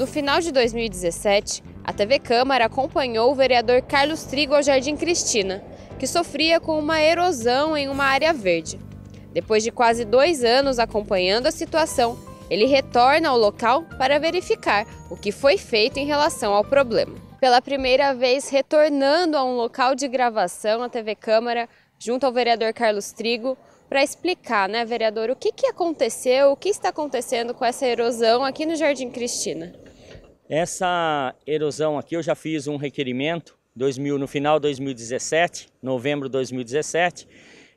No final de 2017, a TV Câmara acompanhou o vereador Carlos Trigo ao Jardim Cristina, que sofria com uma erosão em uma área verde. Depois de quase dois anos acompanhando a situação, ele retorna ao local para verificar o que foi feito em relação ao problema. Pela primeira vez retornando a um local de gravação, a TV Câmara, junto ao vereador Carlos Trigo, para explicar, né, vereador, o que, que aconteceu, o que está acontecendo com essa erosão aqui no Jardim Cristina. Essa erosão aqui eu já fiz um requerimento 2000, no final de 2017, novembro de 2017,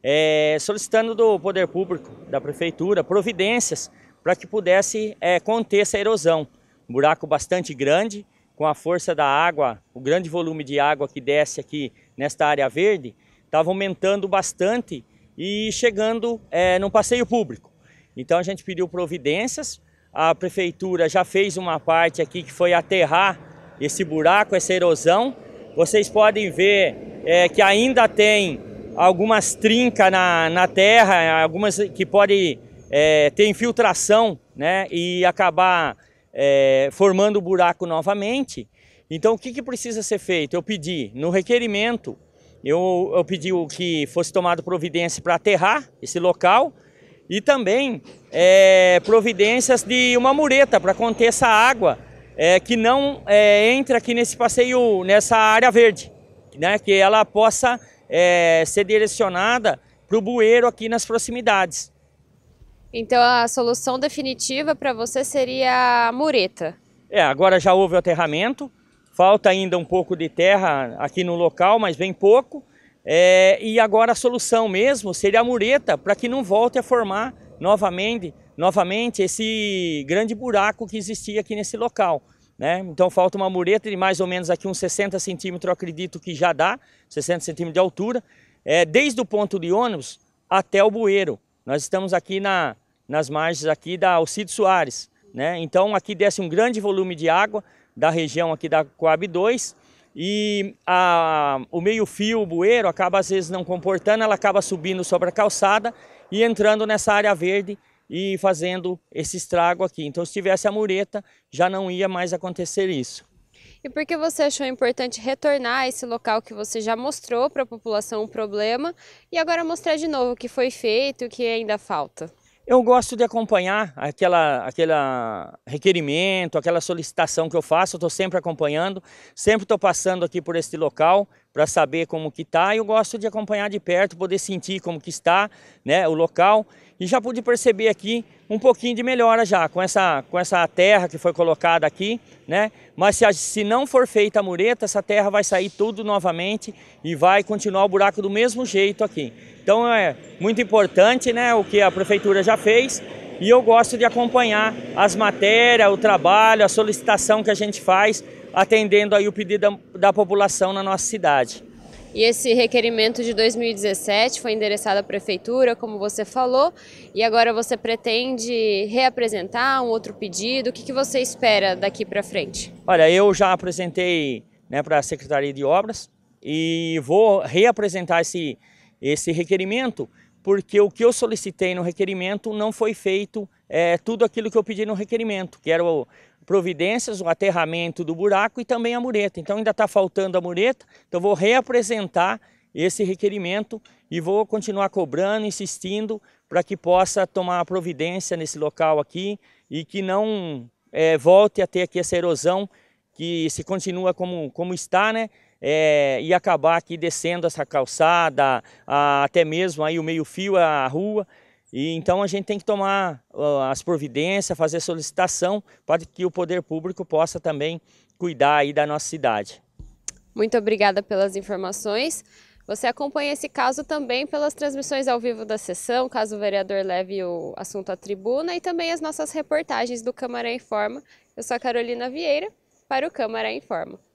é, solicitando do poder público, da prefeitura, providências para que pudesse é, conter essa erosão. Um buraco bastante grande, com a força da água, o grande volume de água que desce aqui nesta área verde, estava aumentando bastante e chegando é, passeio público. Então a gente pediu providências, a prefeitura já fez uma parte aqui que foi aterrar esse buraco, essa erosão. Vocês podem ver é, que ainda tem algumas trincas na, na terra, algumas que podem é, ter infiltração né, e acabar é, formando o buraco novamente. Então o que, que precisa ser feito? Eu pedi no requerimento, eu, eu pedi que fosse tomado providência para aterrar esse local, e também é, providências de uma mureta para conter essa água é, que não é, entra aqui nesse passeio, nessa área verde, né, que ela possa é, ser direcionada para o bueiro aqui nas proximidades. Então a solução definitiva para você seria a mureta? É, agora já houve o aterramento, falta ainda um pouco de terra aqui no local, mas bem pouco, é, e agora a solução mesmo seria a mureta para que não volte a formar novamente, novamente esse grande buraco que existia aqui nesse local. Né? Então falta uma mureta de mais ou menos aqui uns 60 centímetros, acredito que já dá, 60 centímetros de altura, é, desde o ponto de ônibus até o bueiro. Nós estamos aqui na, nas margens aqui da Alcide Soares. Né? Então aqui desce um grande volume de água da região aqui da Coab 2, e a, o meio-fio, o bueiro, acaba às vezes não comportando, ela acaba subindo sobre a calçada e entrando nessa área verde e fazendo esse estrago aqui. Então, se tivesse a mureta, já não ia mais acontecer isso. E por que você achou importante retornar a esse local que você já mostrou para a população um problema e agora mostrar de novo o que foi feito e o que ainda falta? Eu gosto de acompanhar aquela, aquela requerimento, aquela solicitação que eu faço, eu estou sempre acompanhando, sempre estou passando aqui por este local para saber como que está, eu gosto de acompanhar de perto, poder sentir como que está né, o local e já pude perceber aqui um pouquinho de melhora já com essa, com essa terra que foi colocada aqui, né? Mas se, a, se não for feita a mureta, essa terra vai sair tudo novamente e vai continuar o buraco do mesmo jeito aqui. Então é muito importante, né, o que a prefeitura já fez e eu gosto de acompanhar as matérias, o trabalho, a solicitação que a gente faz atendendo aí o pedido da, da população na nossa cidade. E esse requerimento de 2017 foi endereçado à prefeitura, como você falou, e agora você pretende reapresentar um outro pedido. O que, que você espera daqui para frente? Olha, eu já apresentei né, para a Secretaria de Obras e vou reapresentar esse, esse requerimento, porque o que eu solicitei no requerimento não foi feito é, tudo aquilo que eu pedi no requerimento, que era o, providências, o aterramento do buraco e também a mureta. Então ainda está faltando a mureta, então vou reapresentar esse requerimento e vou continuar cobrando, insistindo, para que possa tomar providência nesse local aqui e que não é, volte a ter aqui essa erosão que se continua como, como está, né? É, e acabar aqui descendo essa calçada, a, até mesmo aí o meio-fio, a rua, e então a gente tem que tomar as providências, fazer solicitação para que o poder público possa também cuidar aí da nossa cidade. Muito obrigada pelas informações. Você acompanha esse caso também pelas transmissões ao vivo da sessão, caso o vereador leve o assunto à tribuna, e também as nossas reportagens do Câmara Informa. Eu sou a Carolina Vieira, para o Câmara Informa.